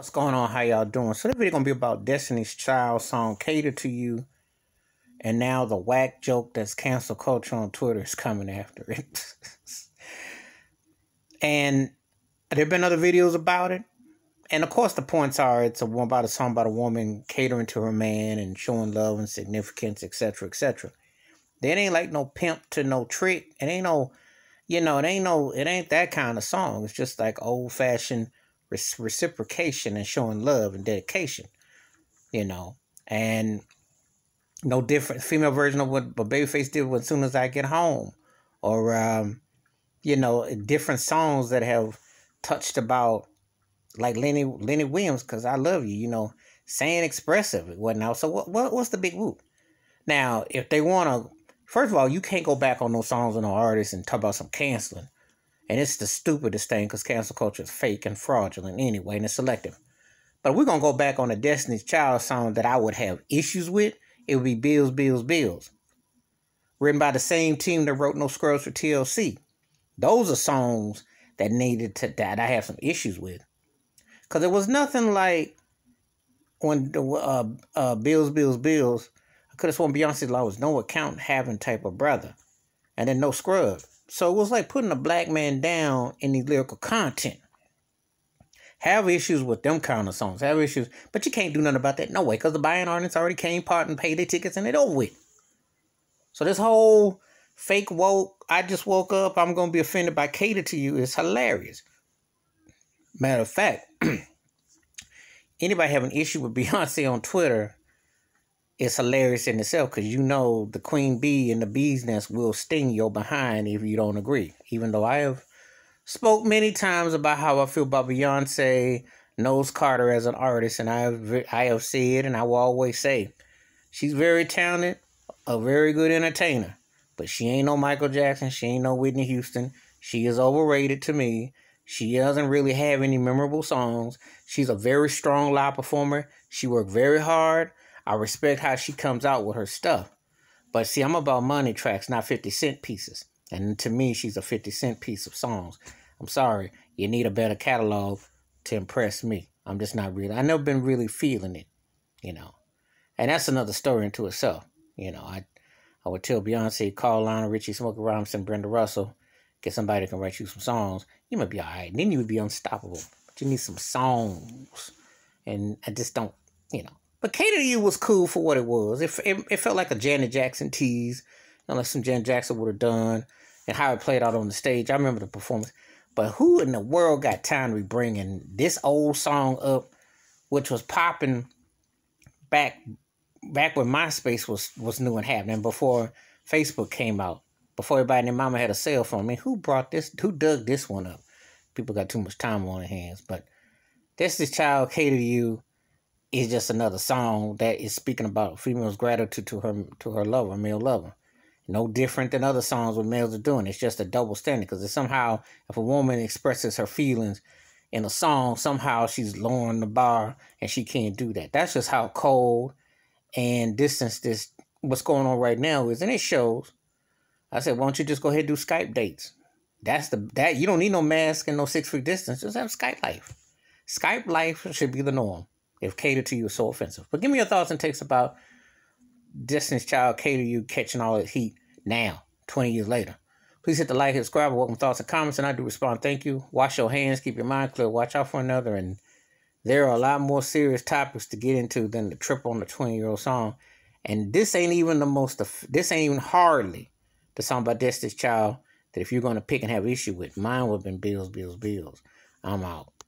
What's going on? How y'all doing? So this video gonna be about Destiny's Child song "Cater to You," and now the whack joke that's cancel culture on Twitter is coming after it. and there've been other videos about it, and of course the points are it's a about a song about a woman catering to her man and showing love and significance, etc., etc. There ain't like no pimp to no trick. It ain't no, you know, it ain't no, it ain't that kind of song. It's just like old fashioned reciprocation and showing love and dedication, you know. And no different female version of what Babyface did as soon as I get home, or um, you know, different songs that have touched about like Lenny Lenny Williams because I love you, you know, saying expressive and whatnot. So what, what what's the big whoop? Now, if they want to, first of all, you can't go back on those songs and no artists and talk about some canceling and it's the stupidest thing because cancel culture is fake and fraudulent anyway, and it's selective. But we're going to go back on a Destiny's Child song that I would have issues with. It would be Bills, Bills, Bills. Written by the same team that wrote No Scrubs for TLC. Those are songs that needed to, that I have some issues with. Because it was nothing like when the uh, uh, Bills, Bills, Bills, I could have sworn Beyonce Law was no account having type of brother. And then no Scrubs." So it was like putting a black man down in the lyrical content. Have issues with them kind of songs. Have issues. But you can't do nothing about that no way because the buying audience already came part and paid their tickets and it over with. So this whole fake woke, I just woke up, I'm going to be offended by cater to you is hilarious. Matter of fact, anybody have an issue with Beyonce on Twitter, it's hilarious in itself because you know the queen bee and the bee's nest will sting your behind if you don't agree. Even though I have spoke many times about how I feel about Beyonce knows Carter as an artist, and I have I have said and I will always say, she's very talented, a very good entertainer, but she ain't no Michael Jackson, she ain't no Whitney Houston. She is overrated to me. She doesn't really have any memorable songs. She's a very strong live performer. She worked very hard. I respect how she comes out with her stuff. But see, I'm about money tracks, not 50 cent pieces. And to me, she's a 50 cent piece of songs. I'm sorry, you need a better catalog to impress me. I'm just not really, I never been really feeling it, you know. And that's another story into itself. You know, I I would tell Beyonce, call Lionel Richie, Smokey Robinson, Brenda Russell, get somebody that can write you some songs. You might be all right. Then you would be unstoppable. But you need some songs. And I just don't, you know, but Cater to You was cool for what it was. It, it, it felt like a Janet Jackson tease, unless some Janet Jackson would have done, and how it played out on the stage. I remember the performance. But who in the world got time to be bringing this old song up, which was popping back back when MySpace was was new and happening before Facebook came out, before everybody and their mama had a cell phone. I mean, who brought this? Who dug this one up? People got too much time on their hands. But this is child cater to you it's just another song that is speaking about female's gratitude to her to her lover, male lover. No different than other songs what males are doing. It's just a double standard because it's somehow if a woman expresses her feelings in a song, somehow she's lowering the bar and she can't do that. That's just how cold and distance this what's going on right now is, and it shows. I said, why don't you just go ahead and do Skype dates? That's the that you don't need no mask and no six feet distance. Just have Skype life. Skype life should be the norm. If cater to you is so offensive. But give me your thoughts and takes about Destiny's Child cater you catching all the heat now, 20 years later. Please hit the like, hit subscribe, welcome thoughts and comments, and I do respond. Thank you. Wash your hands, keep your mind clear, watch out for another. And there are a lot more serious topics to get into than the trip on the 20 year old song. And this ain't even the most, this ain't even hardly the song by Destiny's Child that if you're going to pick and have issue with, mine would have been Bills, Bills, Bills. I'm out.